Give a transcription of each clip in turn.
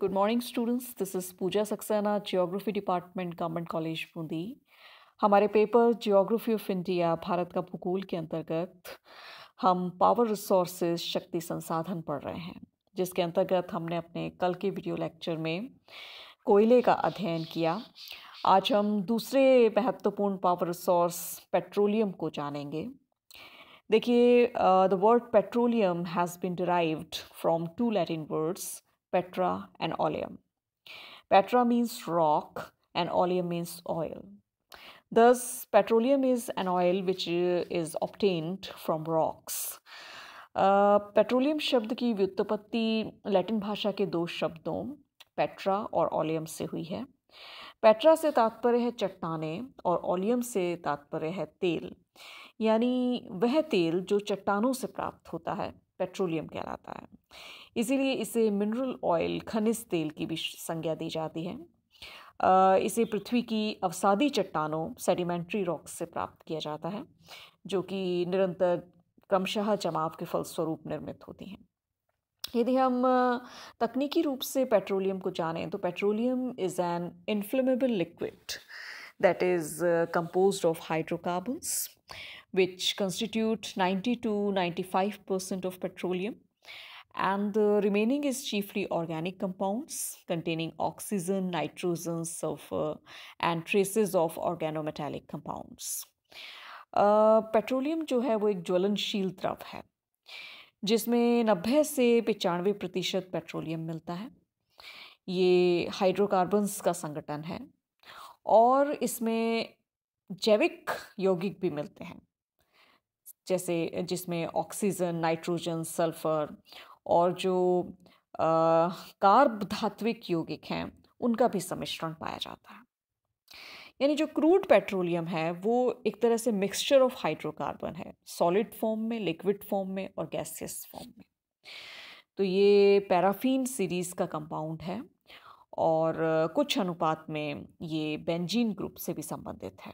Good morning students this is Pooja Saxena geography department government college Bundi हमारे paper geography of India Bharat का भूगोल के अंतर्गत हम पावर रिसोर्सेज शक्ति संसाधन पढ़ रहे हैं जिसके अंतर्गत हमने अपने कल के वीडियो लेक्चर में कोयले का अध्ययन किया आज हम दूसरे महत्वपूर्ण पावर रिसोर्स पेट्रोलियम को जानेंगे देखिए the word petroleum has been derived from two Latin words petra, and oleum. Petra means rock and oleum means oil. Thus, petroleum is an oil which uh, is obtained from rocks. Petroleum uh, शब्द की व्युत्पत्ति Latin भाषा के दो शब्दों Petra और oleum से हुई है पेट्रा से तात्पर्य है चट्टाने और ओलियम से तात्पर्य है तेल यानी वह तेल जो चट्टानों से प्राप्त होता है पेट्रोलियम कहलाता है इसीलिए इसे मिनरल ऑयल खनिज तेल की भी संज्ञा दी जाती है इसे पृथ्वी की अवसादी चट्टानों सेडिमेंट्री रॉक्स से प्राप्त किया जाता है जो कि निरंतर क्रमशः जमाव के फलस्वरूप निर्मित होती हैं यदि हम तकनीकी रूप से पेट्रोलियम को जानें तो petroleum is an inflammable liquid that is compose of hydrocarbons which constitute ninety 90 to 95 percent of petroleum and the remaining is chiefly organic compounds containing oxygen, nitrogen, sulfur, and traces of organometallic compounds. Petroleum जो है वो एक ज्वलनशील द्रव है जिसमें 90 से पचानवे प्रतिशत पेट्रोलियम मिलता है ये हाइड्रोकार्बन्स का संगठन है और इसमें जैविक यौगिक भी मिलते हैं जैसे जिसमें ऑक्सीजन नाइट्रोजन सल्फर और जो कार्ब धात्विक यौगिक हैं उनका भी सम्मिश्रण पाया जाता है यानी जो क्रूड पेट्रोलियम है वो एक तरह से मिक्सचर ऑफ हाइड्रोकार्बन है सॉलिड फॉर्म में लिक्विड फॉर्म में और गैसियस फॉर्म में तो ये पैराफीन सीरीज़ का कंपाउंड है और कुछ अनुपात में ये बेंजीन ग्रुप से भी संबंधित है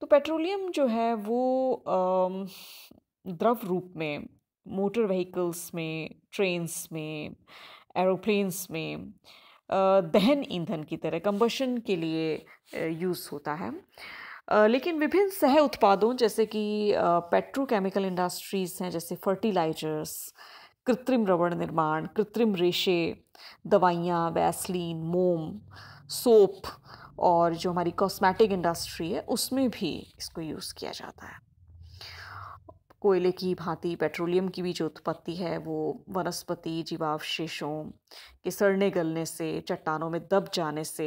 तो पेट्रोलियम जो है वो द्रव रूप में मोटर व्हीकल्स में ट्रेन्स में एरोप्लेन्स में दहन ईंधन की तरह कंबशन के लिए यूज़ होता है लेकिन विभिन्न सह उत्पादों जैसे कि पेट्रोकेमिकल इंडस्ट्रीज़ हैं जैसे फर्टिलाइजर्स कृत्रिम रबड़ निर्माण कृत्रिम रेशे दवाइयाँ वैसलीन मोम सोप और जो हमारी कॉस्मेटिक इंडस्ट्री है उसमें भी इसको यूज़ किया जाता है कोयले की भांति पेट्रोलियम की भी जो उत्पत्ति है वो वनस्पति जीवावशेषों के सड़ने गलने से चट्टानों में दब जाने से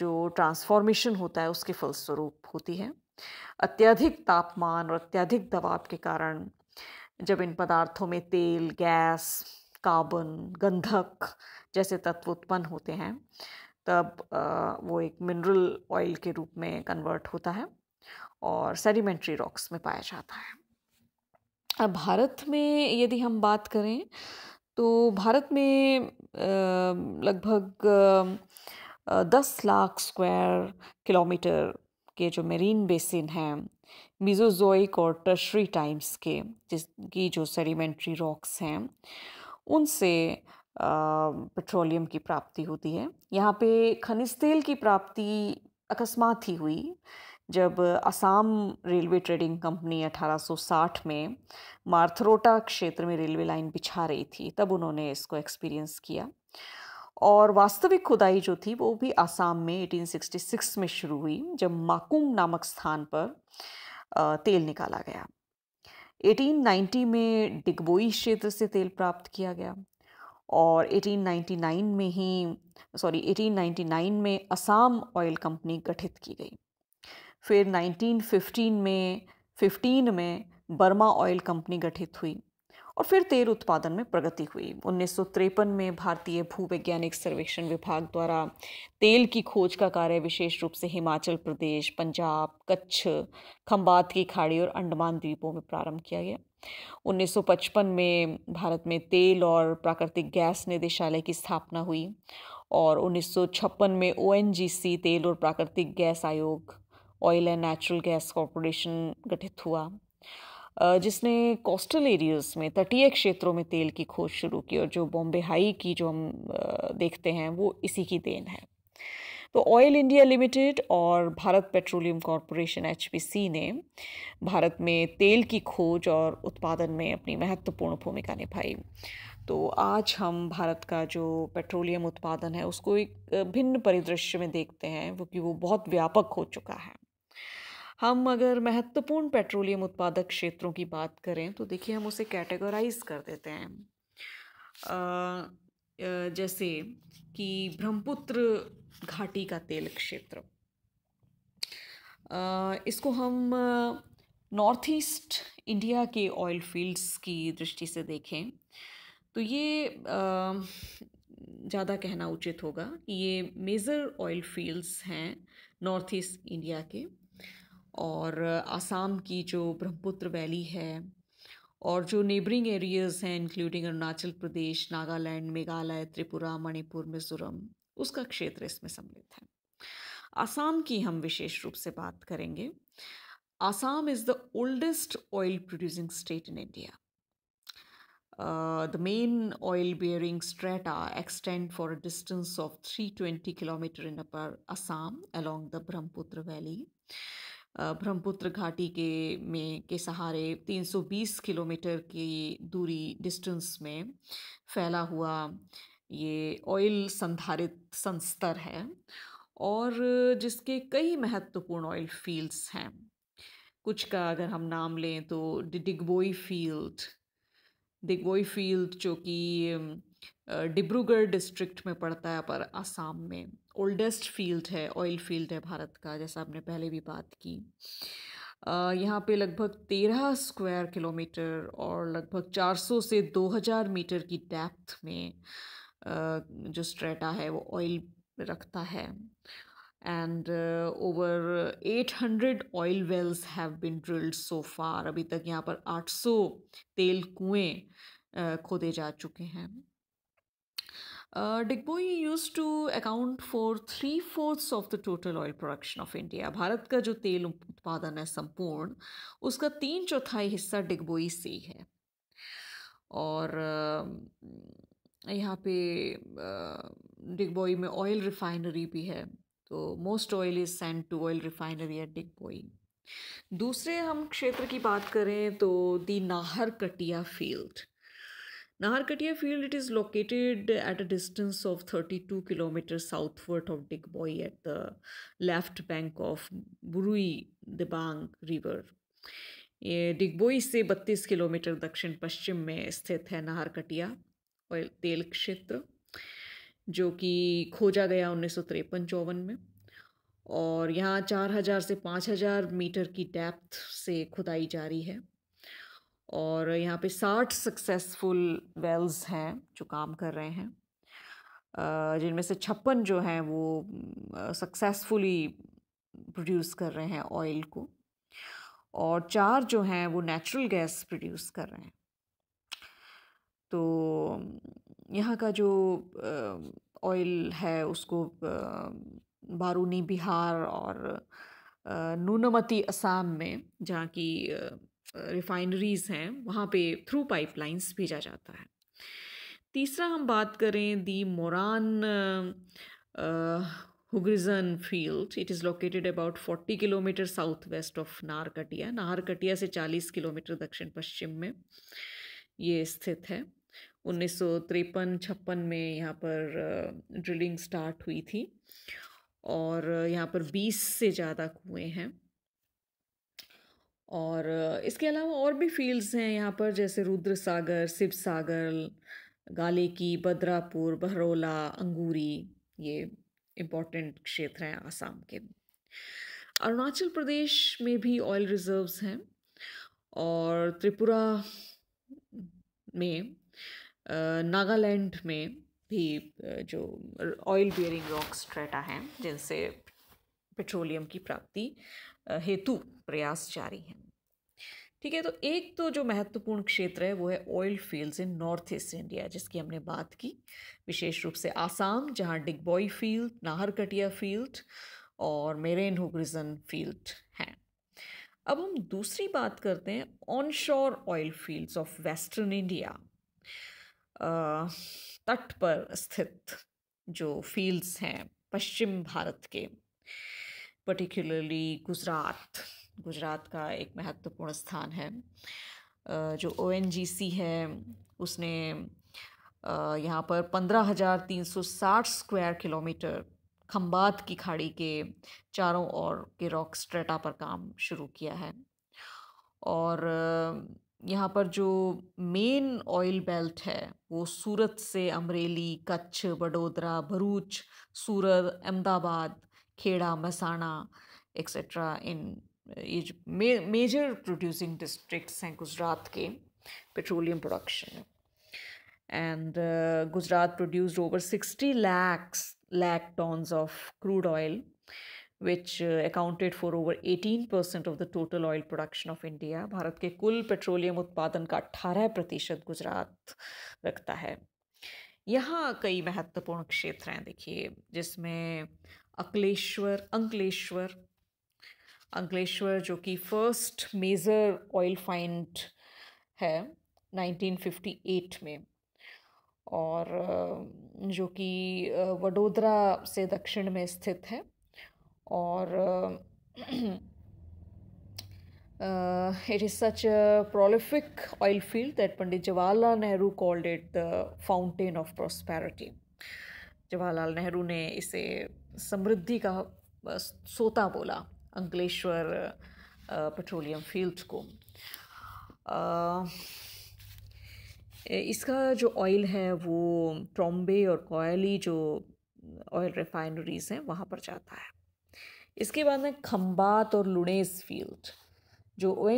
जो ट्रांसफॉर्मेशन होता है उसके फलस्वरूप होती है अत्यधिक तापमान और अत्यधिक दबाव के कारण जब इन पदार्थों में तेल गैस कार्बन गंधक जैसे तत्व उत्पन्न होते हैं तब वो एक मिनरल ऑयल के रूप में कन्वर्ट होता है और सेडिमेंट्री रॉक्स में पाया जाता है भारत में यदि हम बात करें तो भारत में लगभग दस लाख स्क्वायर किलोमीटर के जो मेरीन बेसिन हैं मिजोजोइक और टर्शरी टाइम्स के जिसकी जो सेडिमेंट्री रॉक्स हैं उनसे पेट्रोलियम की प्राप्ति होती है यहाँ पे खनिज तेल की प्राप्ति अकस्मात ही हुई जब असम रेलवे ट्रेडिंग कंपनी 1860 में मार्थरोटा क्षेत्र में रेलवे लाइन बिछा रही थी तब उन्होंने इसको एक्सपीरियंस किया और वास्तविक खुदाई जो थी वो भी असम में 1866 में शुरू हुई जब माकुम नामक स्थान पर तेल निकाला गया 1890 में डिगबोई क्षेत्र से तेल प्राप्त किया गया और 1899 में ही सॉरी 1899 में असम ऑयल कंपनी गठित की गई फिर 1915 में 15 में बर्मा ऑयल कंपनी गठित हुई और फिर तेल उत्पादन में प्रगति हुई उन्नीस में भारतीय भूवैज्ञानिक सर्वेक्षण विभाग द्वारा तेल की खोज का कार्य विशेष रूप से हिमाचल प्रदेश पंजाब कच्छ खम्बात की खाड़ी और अंडमान द्वीपों में प्रारंभ किया गया 1955 में भारत में तेल और प्राकृतिक गैस निदेशालय की स्थापना हुई और 1956 में ओ तेल और प्राकृतिक गैस आयोग oil and natural gas corporation गठित हुआ जिसने कोस्टल एरियाज में तटीय क्षेत्रों में तेल की खोज शुरू की और जो बॉम्बे हाई की जो हम देखते हैं वो इसी की देन है तो ऑयल इंडिया लिमिटेड और भारत पेट्रोलियम कॉरपोरेशन एच ने भारत में तेल की खोज और उत्पादन में अपनी महत्वपूर्ण भूमिका निभाई तो आज हम भारत का जो पेट्रोलियम उत्पादन है उसको एक भिन्न परिदृश्य में देखते हैं क्योंकि वो बहुत व्यापक हो चुका है हम अगर महत्वपूर्ण पेट्रोलियम उत्पादक क्षेत्रों की बात करें तो देखिए हम उसे कैटेगराइज कर देते हैं आ, जैसे कि ब्रह्मपुत्र घाटी का तेल क्षेत्र इसको हम नॉर्थ ईस्ट इंडिया के ऑयल फील्ड्स की दृष्टि से देखें तो ये ज़्यादा कहना उचित होगा कि ये मेजर ऑयल फील्ड्स हैं नॉर्थ ईस्ट इंडिया के और आसाम की जो ब्रह्मपुत्र वैली है और जो नेबरिंग एरियाज़ हैं इंक्लूडिंग अरुणाचल प्रदेश नागालैंड मेघालय त्रिपुरा मणिपुर मिजोरम उसका क्षेत्र इसमें सम्मिलित है आसाम की हम विशेष रूप से बात करेंगे Assam is the oldest oil producing state in India the main oil bearing strata extend for a distance of three 320 kilometre in upper Assam along the Brahmaputra valley Brahmaputra घाटी के में के सहारे 320 किलोमीटर की दूरी डिस्टेंस में फैला हुआ ये ऑयल संधारित संस्तर है और जिसके कई महत्वपूर्ण ऑयल फील्ड्स हैं कुछ का अगर हम नाम लें तो डिगबोई फील्ड डिगबोई फील्ड जो कि डिब्रूगढ़ डिस्ट्रिक्ट में पड़ता है पर आसाम में ओल्डेस्ट फील्ड है ऑयल फील्ड है भारत का जैसा आपने पहले भी बात की यहाँ पे लगभग तेरह स्क्वायर किलोमीटर और लगभग चार सौ से दो हज़ार मीटर की डेप्थ में जो स्ट्रेटा है वो ऑयल रखता है and over eight hundred oil wells have been drilled so far अभी तक यहाँ पर आठ सौ तेल कुएँ खोदे जा चुके हैं Uh, use to account for three fourths of the total oil production of India Bharat का जो तेल उत्पादन है संपूर्ण उसका तीन चौथाई हिस्सा डिगबोई से ही है और यहाँ पे डिगबोई में ऑयल रिफाइनरी भी है तो most oil is send to oil refinery at Digboi दूसरे हम क्षेत्र की बात करें तो the Naharkatia field Naharkatia field it is located at a distance of 32 kilometers southward of Digboi at the left bank of Burui Debang river. ये डिगबोई से 32 kilometre दक्षिण पश्चिम में स्थित है नाहरकटिया ऑयल तेल क्षेत्र जो कि खोजा गया उन्नीस सौ चौवन में और यहाँ 4000 से 5000 मीटर की डेप्थ से खुदाई जारी है और यहाँ पे साठ सक्सेसफुल वेल्स हैं जो काम कर रहे हैं जिनमें से छप्पन जो हैं वो सक्सेसफुली प्रोड्यूस कर रहे हैं ऑयल को और चार जो हैं वो नेचुरल गैस प्रोड्यूस कर रहे हैं तो यहाँ का जो ऑयल है उसको बारूनी बिहार और नूनमती असम में जहाँ की रिफाइनरीज़ हैं वहाँ पे थ्रू पाइपलाइंस भेजा जाता है तीसरा हम बात करें the Moran Hugrijan field it is located about 40 kilometre south west of Naharkatia Naharkatia से 40 किलोमीटर दक्षिण पश्चिम में ये स्थित है उन्नीस सौ तिरपन छप्पन में यहाँ पर ड्रिलिंग स्टार्ट हुई थी और यहाँ पर 20 से ज़्यादा कुएँ हैं और इसके अलावा और भी फील्ड्स हैं यहाँ पर जैसे रुद्र सागर शिव सागर गालेकी बद्रापुर बहरोला अंगूरी ये इम्पोर्टेंट क्षेत्र हैं आसाम के अरुणाचल प्रदेश में भी ऑयल रिजर्व्स हैं और त्रिपुरा में नागालैंड में भी जो ऑयल बियरिंग रॉक स्ट्रेटा हैं जिनसे पेट्रोलियम की प्राप्ति हेतु प्रयास जारी हैं ठीक है तो एक तो जो महत्वपूर्ण क्षेत्र है वो है oil fields in north east India जिसकी हमने बात की विशेष रूप से आसाम जहाँ डिगबॉई फील्ड नाहरकटिया फील्ड और मेरेन हुग्रिजन फील्ड हैं अब हम दूसरी बात करते हैं onshore oil fields of western India तट पर स्थित जो फील्ड्स हैं पश्चिम भारत के पर्टिकुलरली गुजरात गुजरात का एक महत्वपूर्ण स्थान है जो ओ है उसने यहाँ पर पंद्रह हज़ार तीन सौ साठ स्क्वायर किलोमीटर खम्बात की खाड़ी के चारों ओर के रॉक स्ट्रेटा पर काम शुरू किया है और यहाँ पर जो मेन ऑयल बेल्ट है वो सूरत से अमरेली कच्छ बडोदरा भरूच सूरत अहमदाबाद खेड़ा मसाना एक्सेट्रा इन ये मेजर प्रोड्यूसिंग डिस्ट्रिक्ट्स हैं गुजरात के petroleum production and Gujarat produce over sixty lakhs lakh tons of crude oil which accounted for over eighteen percent of the total oil production of India Bharat के कुल पेट्रोलियम उत्पादन का अट्ठारह प्रतिशत गुजरात रखता है यहाँ कई महत्वपूर्ण क्षेत्र हैं देखिए जिसमें अंकलेश्वर अंकलेश्वर अंकलेश्वर जो कि फर्स्ट मेजर ऑयल फाइंड है 1958 में और जो कि वडोदरा से दक्षिण में स्थित है और it is such a prolific oil field that Pandit Jawaharlal Nehru called it the fountain of prosperity Jawaharlal Nehru ने इसे समृद्धि का सोता बोला अंकलेश्वर पेट्रोलियम फील्ड को इसका जो ऑयल है वो ट्रॉम्बे और कोयली जो ऑयल रिफाइनरीज हैं वहाँ पर जाता है इसके बाद में खम्बात और लुणेस फील्ड जो ओ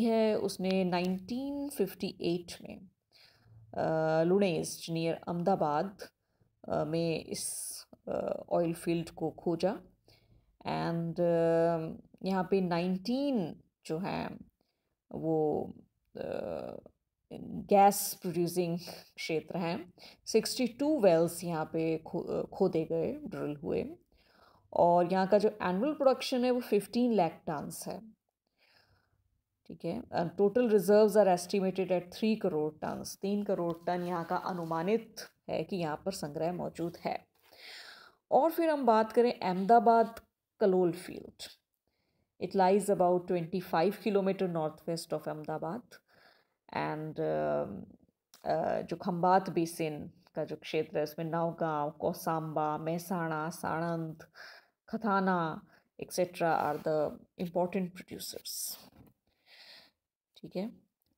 है उसने 1958 में लुणेस नियर अहमदाबाद में इस ऑयल फील्ड को खोजा एंड यहाँ पे नाइनटीन जो हैं वो गैस प्रोड्यूसिंग क्षेत्र हैं सिक्सटी टू वेल्स यहाँ पे खो खोदे गए ड्रिल हुए और यहाँ का जो एनुअल प्रोडक्शन है वो फिफ्टीन लाख टन्स है ठीक है total reserves are estimated at three crore tons तीन करोड़ टन यहाँ का अनुमानित है कि यहाँ पर संग्रह मौजूद है और फिर हम बात करें Ahmedabad Kalol field it lies about twenty five kilometre north west of Ahmedabad and um, uh, जो खम्बात बेसिन का जो क्षेत्र है उसमें Navgaon Kosamba Mehsana Sanand Kathana etcetera are the important producers ठीक है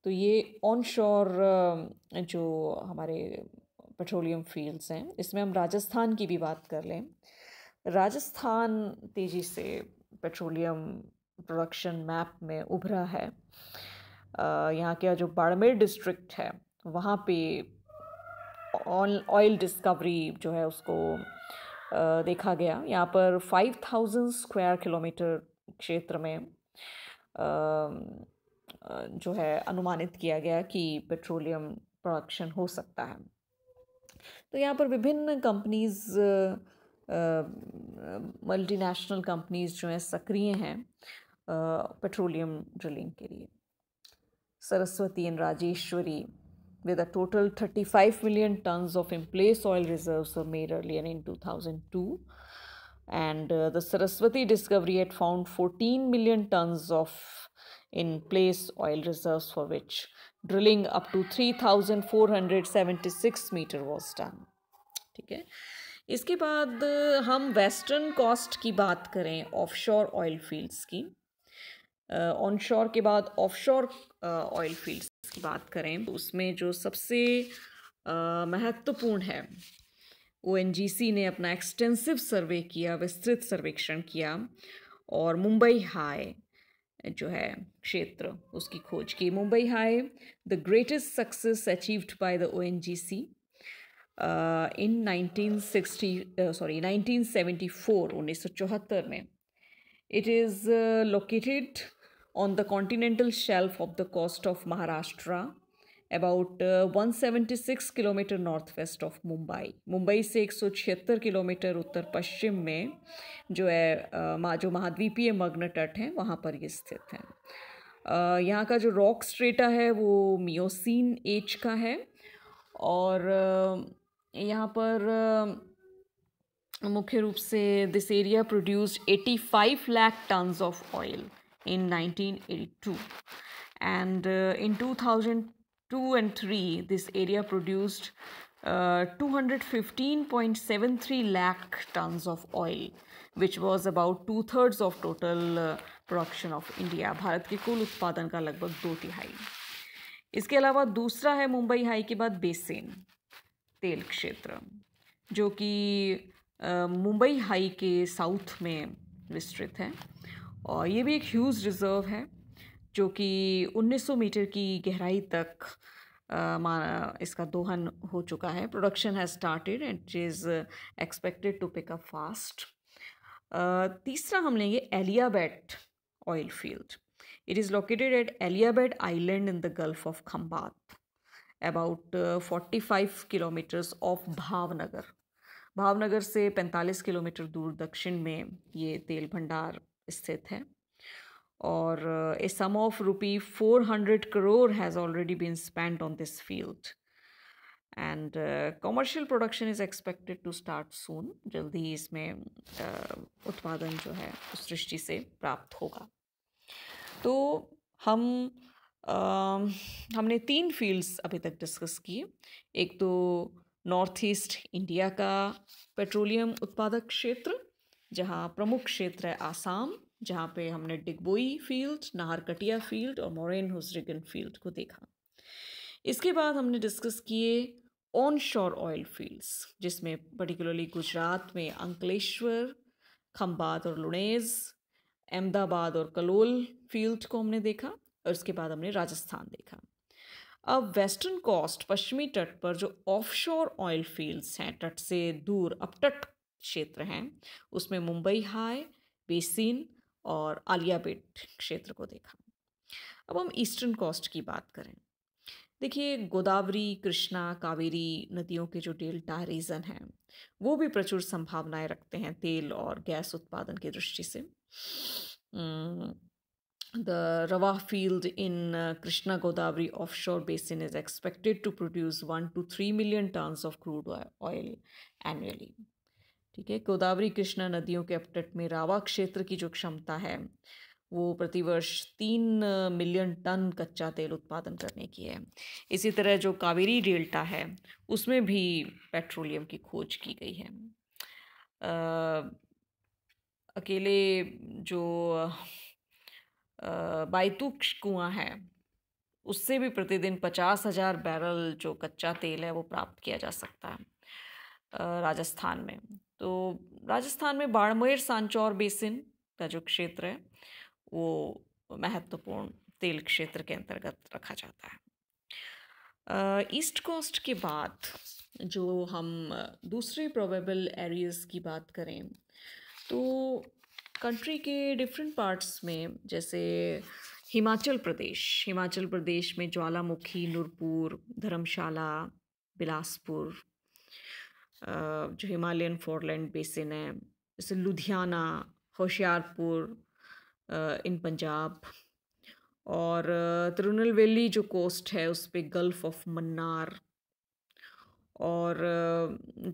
तो ये ऑन शोर um, जो हमारे पेट्रोलियम फील्ड्स हैं इसमें हम राजस्थान की भी बात कर लें राजस्थान तेज़ी से पेट्रोलियम प्रोडक्शन मैप में उभरा है यहाँ का जो बाड़मेर डिस्ट्रिक्ट है वहाँ पे ऑयल डिस्कवरी जो है उसको देखा गया यहाँ पर फाइव थाउजेंड स्क्वायर किलोमीटर क्षेत्र में जो है अनुमानित किया गया कि पेट्रोलियम प्रोडक्शन हो सकता है तो यहाँ पर विभिन्न कंपनीज मल्टी नेशनल कंपनीज जो हैं सक्रिय हैं पेट्रोलियम ड्रिलिंग के लिए Saraswati and Rajeshwari with a total thirty five million tons of place oil reserve made earlier in two thousand two and the Saraswati discovery at found fourteen million tons of in place oil reserve for which drilling up to three thousand four hundred seventy six metre was done ठीक है इसके बाद हम western cost की बात करें offshore oil fields की onshore के बाद ऑफशोर ऑयल फील्ड्स की बात करें तो उसमें जो सबसे महत्वपूर्ण है ओ ने अपना एक्सटेंसिव सर्वे किया विस्तृत सर्वेक्षण किया और मुंबई हाई जो है क्षेत्र उसकी खोज की Mumbai High the greatest success achieved by the O N G C in 1960 sorry 1974 1974 में it is located on the continental shelf of the coast of Maharashtra about 176 kilometre north west of Mumbai Mumbai से एक किलोमीटर उत्तर पश्चिम में जो है uh, जो महाद्वीपीय मग्न तट है वहाँ पर ये स्थित है uh, यहाँ का जो रॉक स्ट्रेटा है वो मियोसिन एज का है और uh, यहाँ पर मुख्य रूप से this area eighty 85 lakh tons of oil in 1982 and in 2000 2 and 3, this area produced uh, 215.73 lakh tons of oil, which was about two thirds of total uh, production of India. Bharat के कुल उत्पादन का लगभग दो तिहाई इसके अलावा दूसरा है मुंबई हाई के बाद बेसिन तेल क्षेत्र जो कि मुंबई हाई के साउथ में विस्तृत है और ये भी एक ह्यूज रिजर्व है जो कि 1900 मीटर की गहराई तक माना इसका दोहन हो चुका है production has started and it is expected to pick up fast तीसरा हम लेंगे Aliabet oil field it is located at Aliabet island in the gulf of Khambhat about forty five kilometres of Bhavnagar Bhavnagar से पैंतालीस किलोमीटर दूर दक्षिण में ये तेल भंडार स्थित है और a sum of rupee four hundred crore has already been spend on this field and commercial production is expected to start soon जल्दी इसमें uh, उत्पादन जो है उस दृष्टि से प्राप्त होगा तो हम uh, हमने तीन फील्ड्स अभी तक डिस्कस किए एक तो नॉर्थ ईस्ट इंडिया का पेट्रोलियम उत्पादक क्षेत्र जहाँ प्रमुख क्षेत्र है आसाम जहाँ पे हमने डिगबोई फील्ड नाहरकटिया फील्ड और मोरेन हुजरिगन फील्ड को देखा इसके बाद हमने डिस्कस किए ऑन शोर ऑयल फील्ड्स जिसमें पर्टिकुलरली गुजरात में अंकलेश्वर खम्बात और लुणेज अहमदाबाद और कलोल फील्ड को हमने देखा और उसके बाद हमने राजस्थान देखा अब वेस्टर्न कोस्ट पश्चिमी तट पर जो ऑफशोर ऑयल फील्ड्स हैं तट से दूर अपतट क्षेत्र हैं उसमें मुंबई हाई बेसिन और आलिया बेट क्षेत्र को देखा अब हम ईस्टर्न कोस्ट की बात करें देखिए गोदावरी कृष्णा कावेरी नदियों के जो डेल्टा रीजन हैं वो भी प्रचुर संभावनाएं रखते हैं तेल और गैस उत्पादन की दृष्टि से the Ravva field in Krishna Godavari offshore basin is expected to produce one two three million ton of crude oil annually ठीक है गोदावरी कृष्णा नदियों के अपटट में रावा क्षेत्र की जो क्षमता है वो प्रतिवर्ष तीन मिलियन टन कच्चा तेल उत्पादन करने की है इसी तरह जो कावेरी डेल्टा है उसमें भी पेट्रोलियम की खोज की गई है आ, अकेले जो बायतूक कुआं है उससे भी प्रतिदिन पचास हज़ार बैरल जो कच्चा तेल है वो प्राप्त किया जा सकता है राजस्थान में तो राजस्थान में बाड़मेर सांचौर बेसिन का जो क्षेत्र है वो महत्वपूर्ण तेल क्षेत्र के अंतर्गत रखा जाता है ईस्ट कोस्ट के बाद जो हम दूसरे प्रोबेबल एरियाज़ की बात करें तो कंट्री के डिफरेंट पार्ट्स में जैसे हिमाचल प्रदेश हिमाचल प्रदेश में ज्वालामुखी नूरपुर धर्मशाला बिलासपुर जो हिमालयन फोरलैंड बेसिन है जैसे लुधियाना होशियारपुर इन पंजाब और तिरुनल वैली जो कोस्ट है उस पर गल्फ ऑफ मन्नार और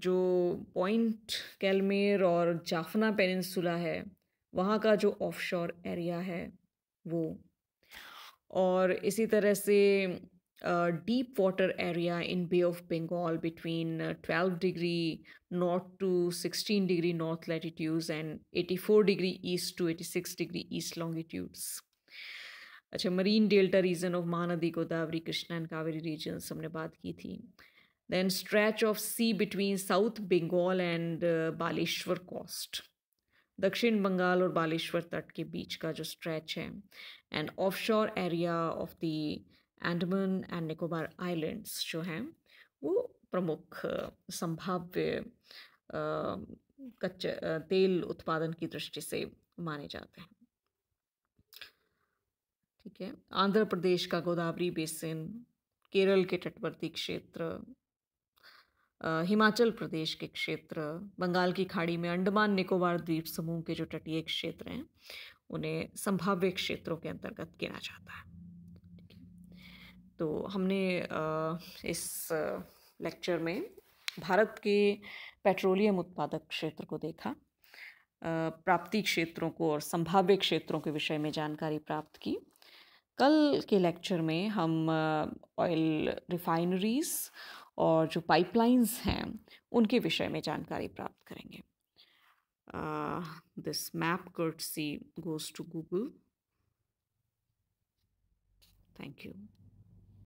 जो पॉइंट कैलमेर और जाफना पेनसुला है वहाँ का जो ऑफशोर एरिया है वो और इसी तरह से uh, deep water area in Bay of Bengal between uh, 12 degree north to 16 degree north latitudes and 84 degree east to 86 degree east longitudes. अच्छा marine delta region of Mahanadi Godavari Krishna and Kaveri region हमने बात की थी then stretch of sea between south Bengal and Baleshwar coast दक्षिण बंगाल और बालेश्वर तट के बीच का जो स्ट्रेच है and offshore area of the Andaman and Nicobar islands जो हैं वो प्रमुख संभाव्य कच्चे तेल उत्पादन की दृष्टि से माने जाते हैं ठीक है आंध्र प्रदेश का गोदावरी बेसिन केरल के तटवर्ती क्षेत्र हिमाचल प्रदेश के क्षेत्र बंगाल की खाड़ी में अंडमान निकोबार द्वीप समूह के जो तटीय क्षेत्र हैं उन्हें संभाव्य क्षेत्रों के अंतर्गत गिना जाता है तो हमने इस लेक्चर में भारत के पेट्रोलियम उत्पादक क्षेत्र को देखा प्राप्ति क्षेत्रों को और संभाव्य क्षेत्रों के विषय में जानकारी प्राप्त की कल के लेक्चर में हम ऑयल रिफाइनरीज और जो पाइपलाइंस हैं उनके विषय में जानकारी प्राप्त करेंगे this map courtesy goes to Google thank you